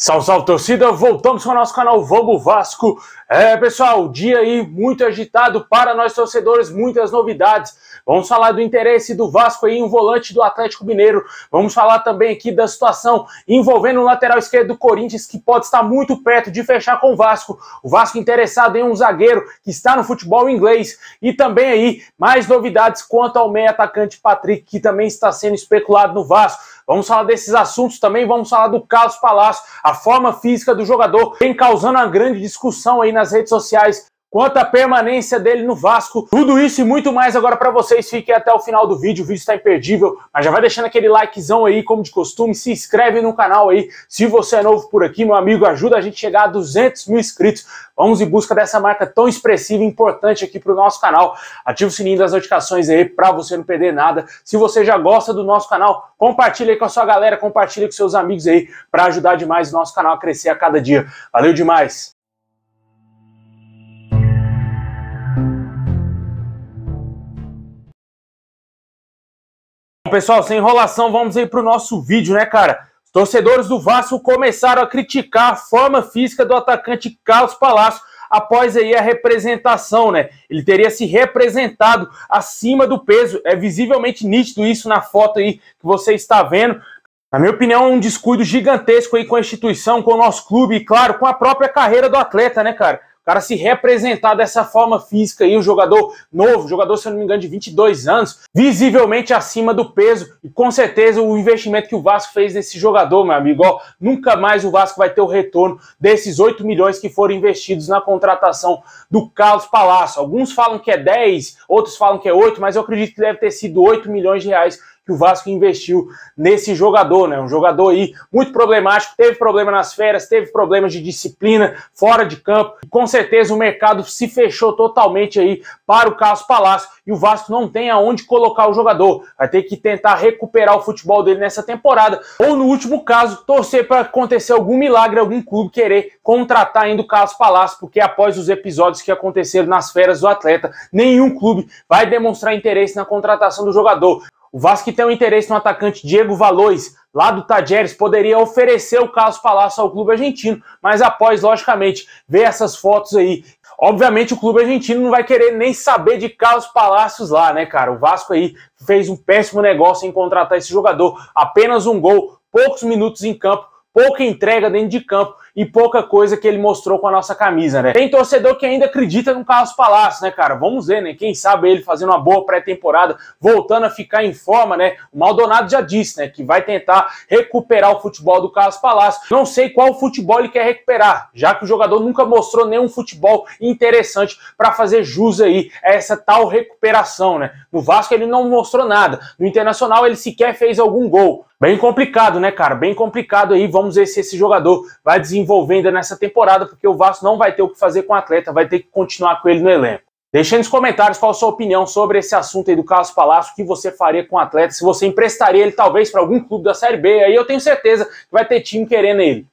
Salve, salve torcida! Voltamos com o nosso canal Vamos Vasco. É, pessoal, dia aí muito agitado para nós torcedores, muitas novidades. Vamos falar do interesse do Vasco aí em um volante do Atlético Mineiro. Vamos falar também aqui da situação envolvendo o lateral esquerdo do Corinthians, que pode estar muito perto de fechar com o Vasco. O Vasco interessado em um zagueiro que está no futebol inglês. E também aí mais novidades quanto ao meio atacante Patrick, que também está sendo especulado no Vasco. Vamos falar desses assuntos também, vamos falar do Carlos Palácio, a forma física do jogador, vem causando uma grande discussão aí nas redes sociais quanto à permanência dele no Vasco. Tudo isso e muito mais agora para vocês. Fiquem até o final do vídeo, o vídeo está imperdível. Mas já vai deixando aquele likezão aí, como de costume. Se inscreve no canal aí. Se você é novo por aqui, meu amigo, ajuda a gente a chegar a 200 mil inscritos. Vamos em busca dessa marca tão expressiva e importante aqui para o nosso canal. Ativa o sininho das notificações aí para você não perder nada. Se você já gosta do nosso canal, compartilha aí com a sua galera, compartilha com seus amigos aí para ajudar demais o nosso canal a crescer a cada dia. Valeu demais! Pessoal, sem enrolação, vamos aí para o nosso vídeo, né, cara? Os torcedores do Vasco começaram a criticar a forma física do atacante Carlos Palácio após aí a representação, né? Ele teria se representado acima do peso. É visivelmente nítido isso na foto aí que você está vendo. Na minha opinião, é um descuido gigantesco aí com a instituição, com o nosso clube e, claro, com a própria carreira do atleta, né, cara? cara se representar dessa forma física aí, um jogador novo, jogador, se eu não me engano, de 22 anos, visivelmente acima do peso, e com certeza o investimento que o Vasco fez nesse jogador, meu amigo, ó, nunca mais o Vasco vai ter o retorno desses 8 milhões que foram investidos na contratação do Carlos Palácio. Alguns falam que é 10, outros falam que é 8, mas eu acredito que deve ter sido 8 milhões de reais que o Vasco investiu nesse jogador, né? Um jogador aí muito problemático, teve problema nas férias, teve problemas de disciplina fora de campo. Com certeza o mercado se fechou totalmente aí para o Carlos Palácio e o Vasco não tem aonde colocar o jogador. Vai ter que tentar recuperar o futebol dele nessa temporada ou no último caso torcer para acontecer algum milagre, algum clube querer contratar ainda o Carlos Palácio, porque após os episódios que aconteceram nas férias do atleta, nenhum clube vai demonstrar interesse na contratação do jogador. O Vasco tem um interesse no atacante Diego Valois, lá do Tajeres, poderia oferecer o Carlos Palácio ao clube argentino, mas após, logicamente, ver essas fotos aí, obviamente o clube argentino não vai querer nem saber de Carlos Palácios lá, né, cara? O Vasco aí fez um péssimo negócio em contratar esse jogador, apenas um gol, poucos minutos em campo, pouca entrega dentro de campo e pouca coisa que ele mostrou com a nossa camisa, né? Tem torcedor que ainda acredita no Carlos Palácio, né, cara? Vamos ver, né? Quem sabe ele fazendo uma boa pré-temporada, voltando a ficar em forma, né? O Maldonado já disse, né, que vai tentar recuperar o futebol do Carlos Palácio. Não sei qual futebol ele quer recuperar, já que o jogador nunca mostrou nenhum futebol interessante para fazer jus aí a essa tal recuperação, né? No Vasco ele não mostrou nada, no Internacional ele sequer fez algum gol. Bem complicado, né, cara? Bem complicado aí. Vamos ver se esse jogador vai desenvolver envolvendo nessa temporada, porque o Vasco não vai ter o que fazer com o atleta, vai ter que continuar com ele no elenco. Deixe nos comentários qual a sua opinião sobre esse assunto aí do Carlos Palácio, o que você faria com o atleta, se você emprestaria ele talvez para algum clube da Série B, aí eu tenho certeza que vai ter time querendo ele.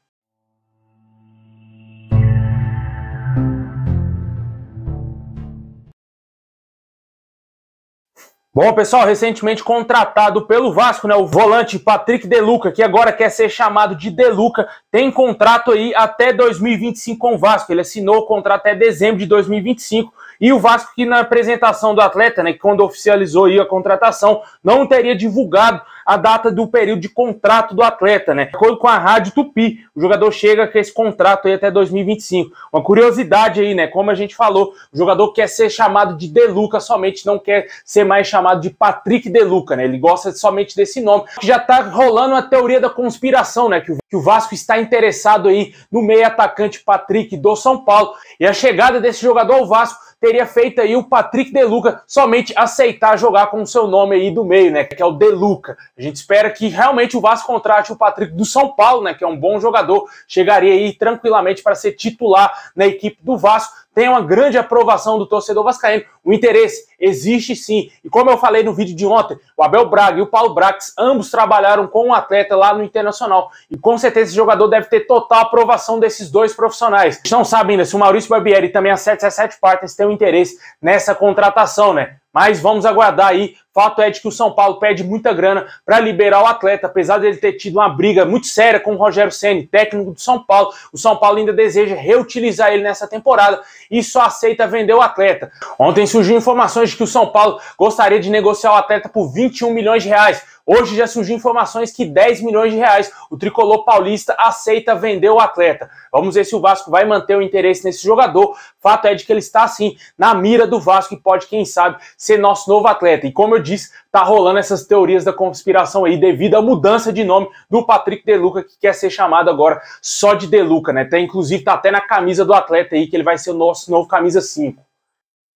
Bom, pessoal, recentemente contratado pelo Vasco, né, o volante Patrick Deluca, que agora quer ser chamado de Deluca, tem contrato aí até 2025 com o Vasco. Ele assinou o contrato até dezembro de 2025 e o Vasco, que na apresentação do atleta, né, quando oficializou a contratação, não teria divulgado a data do período de contrato do atleta, né? De acordo com a Rádio Tupi, o jogador chega com esse contrato aí até 2025. Uma curiosidade aí, né? Como a gente falou, o jogador quer ser chamado de Deluca, somente não quer ser mais chamado de Patrick Deluca, né? Ele gosta somente desse nome. Já tá rolando a teoria da conspiração, né? Que o, que o Vasco está interessado aí no meio atacante Patrick do São Paulo. E a chegada desse jogador ao Vasco teria feito aí o Patrick Deluca somente aceitar jogar com o seu nome aí do meio, né? Que é o Deluca. A gente espera que realmente o Vasco contrate o Patrick do São Paulo, né? Que é um bom jogador, chegaria aí tranquilamente para ser titular na equipe do Vasco tem uma grande aprovação do torcedor vascaíno. O interesse existe sim. E como eu falei no vídeo de ontem, o Abel Braga e o Paulo Brax, ambos trabalharam com o um atleta lá no Internacional. E com certeza esse jogador deve ter total aprovação desses dois profissionais. A gente não sabe ainda se o Maurício Barbieri e também a 77 Partners têm um interesse nessa contratação, né? Mas vamos aguardar aí Fato é de que o São Paulo pede muita grana para liberar o atleta, apesar dele ter tido uma briga muito séria com o Rogério Ceni, técnico do São Paulo. O São Paulo ainda deseja reutilizar ele nessa temporada e só aceita vender o atleta. Ontem surgiu informações de que o São Paulo gostaria de negociar o atleta por 21 milhões de reais. Hoje já surgiu informações que 10 milhões de reais o tricolor paulista aceita vender o atleta. Vamos ver se o Vasco vai manter o interesse nesse jogador. Fato é de que ele está assim na mira do Vasco e pode, quem sabe, ser nosso novo atleta. E como eu diz, tá rolando essas teorias da conspiração aí devido à mudança de nome do Patrick Deluca, que quer ser chamado agora só de Deluca, né? Até, tá, inclusive tá até na camisa do atleta aí que ele vai ser o nosso novo camisa 5.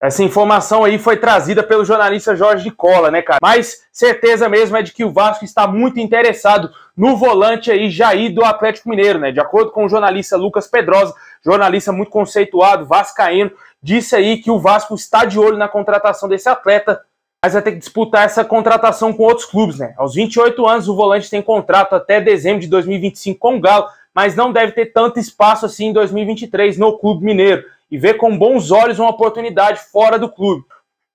Essa informação aí foi trazida pelo jornalista Jorge de Cola, né, cara? Mas certeza mesmo é de que o Vasco está muito interessado no volante aí Jair do Atlético Mineiro, né? De acordo com o jornalista Lucas Pedrosa, jornalista muito conceituado, vascaíno, disse aí que o Vasco está de olho na contratação desse atleta mas vai ter que disputar essa contratação com outros clubes, né? Aos 28 anos, o volante tem contrato até dezembro de 2025 com o Galo, mas não deve ter tanto espaço assim em 2023 no Clube Mineiro e vê com bons olhos uma oportunidade fora do clube.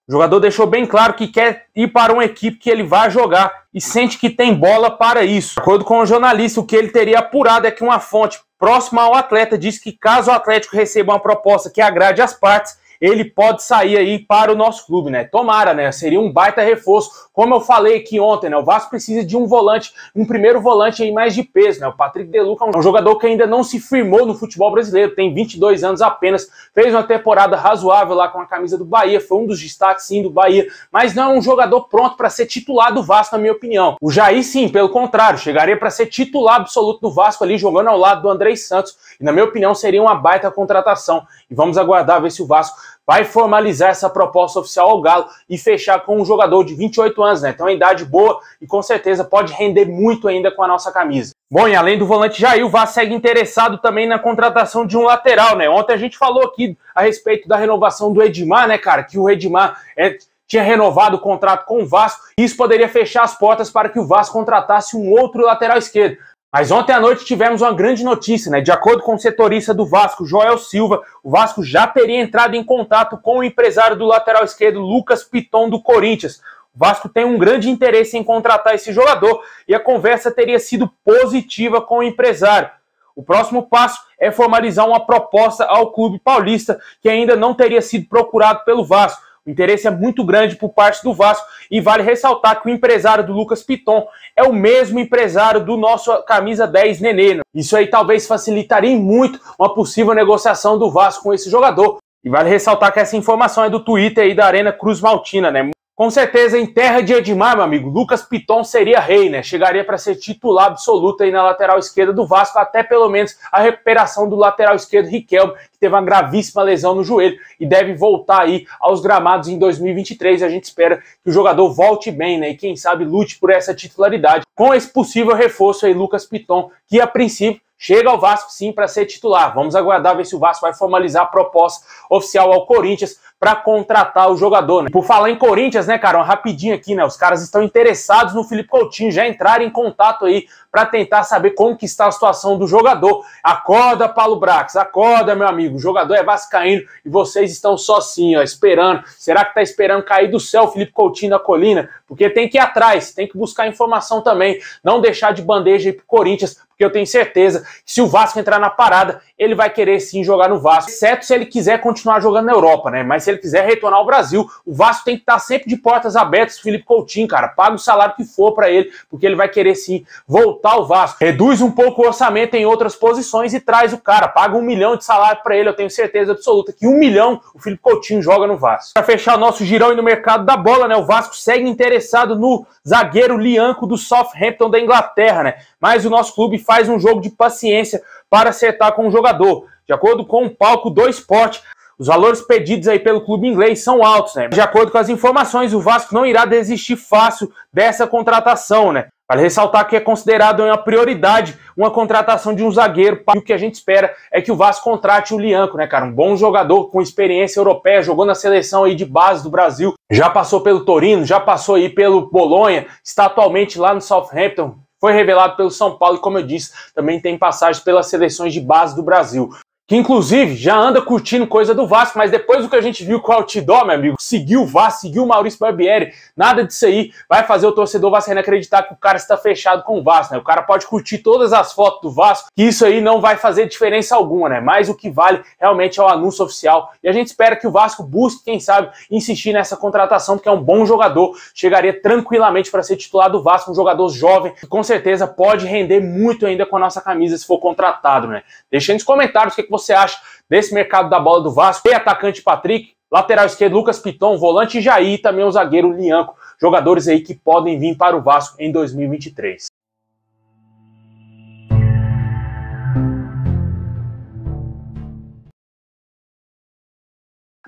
O jogador deixou bem claro que quer ir para uma equipe que ele vai jogar e sente que tem bola para isso. De acordo com o jornalista, o que ele teria apurado é que uma fonte próxima ao atleta disse que caso o Atlético receba uma proposta que agrade as partes, ele pode sair aí para o nosso clube, né? Tomara, né? Seria um baita reforço. Como eu falei aqui ontem, né? O Vasco precisa de um volante, um primeiro volante aí mais de peso, né? O Patrick Deluca é um jogador que ainda não se firmou no futebol brasileiro, tem 22 anos apenas, fez uma temporada razoável lá com a camisa do Bahia, foi um dos destaques sim do Bahia, mas não é um jogador pronto para ser titular do Vasco, na minha opinião. O Jair sim, pelo contrário, chegaria para ser titular absoluto do Vasco ali jogando ao lado do André Santos, e na minha opinião seria uma baita contratação. E vamos aguardar ver se o Vasco vai formalizar essa proposta oficial ao Galo e fechar com um jogador de 28 anos, né? Então, é uma idade boa e com certeza pode render muito ainda com a nossa camisa. Bom, e além do volante Jair, o Vasco segue interessado também na contratação de um lateral, né? Ontem a gente falou aqui a respeito da renovação do Edmar, né, cara? Que o Edmar é, tinha renovado o contrato com o Vasco e isso poderia fechar as portas para que o Vasco contratasse um outro lateral esquerdo. Mas ontem à noite tivemos uma grande notícia, né? De acordo com o setorista do Vasco, Joel Silva, o Vasco já teria entrado em contato com o empresário do lateral esquerdo, Lucas Piton, do Corinthians. O Vasco tem um grande interesse em contratar esse jogador e a conversa teria sido positiva com o empresário. O próximo passo é formalizar uma proposta ao clube paulista, que ainda não teria sido procurado pelo Vasco o interesse é muito grande por parte do Vasco e vale ressaltar que o empresário do Lucas Piton é o mesmo empresário do nosso camisa 10 Nenê. Isso aí talvez facilitaria muito uma possível negociação do Vasco com esse jogador. E vale ressaltar que essa informação é do Twitter aí da Arena Cruz Maltina, né? Com certeza, em terra de Edmar, meu amigo, Lucas Piton seria rei, né? Chegaria para ser titular absoluto aí na lateral esquerda do Vasco, até pelo menos a recuperação do lateral esquerdo Riquelme, que teve uma gravíssima lesão no joelho e deve voltar aí aos gramados em 2023. A gente espera que o jogador volte bem, né? E quem sabe lute por essa titularidade com esse possível reforço aí, Lucas Piton, que a princípio chega ao Vasco sim para ser titular. Vamos aguardar ver se o Vasco vai formalizar a proposta oficial ao Corinthians para contratar o jogador. Né? Por falar em Corinthians, né, cara, rapidinho aqui, né? Os caras estão interessados no Felipe Coutinho, já entraram em contato aí para tentar saber como que está a situação do jogador. Acorda, Paulo Brax, acorda, meu amigo. O jogador é vascaíno e vocês estão sozinhos, ó, esperando. Será que tá esperando cair do céu o Felipe Coutinho da colina? porque tem que ir atrás, tem que buscar informação também, não deixar de bandeja para o Corinthians, porque eu tenho certeza que se o Vasco entrar na parada, ele vai querer sim jogar no Vasco, exceto se ele quiser continuar jogando na Europa, né? Mas se ele quiser retornar ao Brasil, o Vasco tem que estar tá sempre de portas abertas, Felipe Coutinho, cara, paga o salário que for para ele, porque ele vai querer sim voltar ao Vasco. Reduz um pouco o orçamento em outras posições e traz o cara, paga um milhão de salário para ele, eu tenho certeza absoluta que um milhão o Felipe Coutinho joga no Vasco. Para fechar o nosso girão aí no mercado da bola, né? O Vasco segue interessado interessado no zagueiro Lianco do Southampton da Inglaterra, né? Mas o nosso clube faz um jogo de paciência para acertar com o jogador. De acordo com o palco do esporte, os valores pedidos aí pelo clube inglês são altos, né? De acordo com as informações, o Vasco não irá desistir fácil dessa contratação, né? Vale ressaltar que é considerado uma prioridade uma contratação de um zagueiro. E o que a gente espera é que o Vasco contrate o Lianco, né, cara? Um bom jogador com experiência europeia, jogou na seleção aí de base do Brasil, já passou pelo Torino, já passou aí pelo Bolonha, está atualmente lá no Southampton. Foi revelado pelo São Paulo e, como eu disse, também tem passagem pelas seleções de base do Brasil que inclusive já anda curtindo coisa do Vasco, mas depois do que a gente viu com o Altidó, meu amigo, seguiu o Vasco, seguiu o Maurício Barbieri, nada disso aí vai fazer o torcedor vascaíno acreditar que o cara está fechado com o Vasco, né? O cara pode curtir todas as fotos do Vasco, que isso aí não vai fazer diferença alguma, né? Mas o que vale realmente é o anúncio oficial, e a gente espera que o Vasco busque, quem sabe, insistir nessa contratação, porque é um bom jogador, chegaria tranquilamente para ser titular do Vasco, um jogador jovem, que com certeza pode render muito ainda com a nossa camisa se for contratado, né? Deixa nos comentários o que você acha desse mercado da bola do Vasco? Tem atacante Patrick, lateral esquerdo Lucas Piton, volante Jair e também o zagueiro Lianco. Jogadores aí que podem vir para o Vasco em 2023.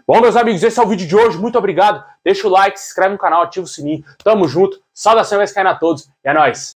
Bom, meus amigos, esse é o vídeo de hoje. Muito obrigado. Deixa o like, se inscreve no canal, ativa o sininho. Tamo junto. Saudação, vai a todos. E é nóis.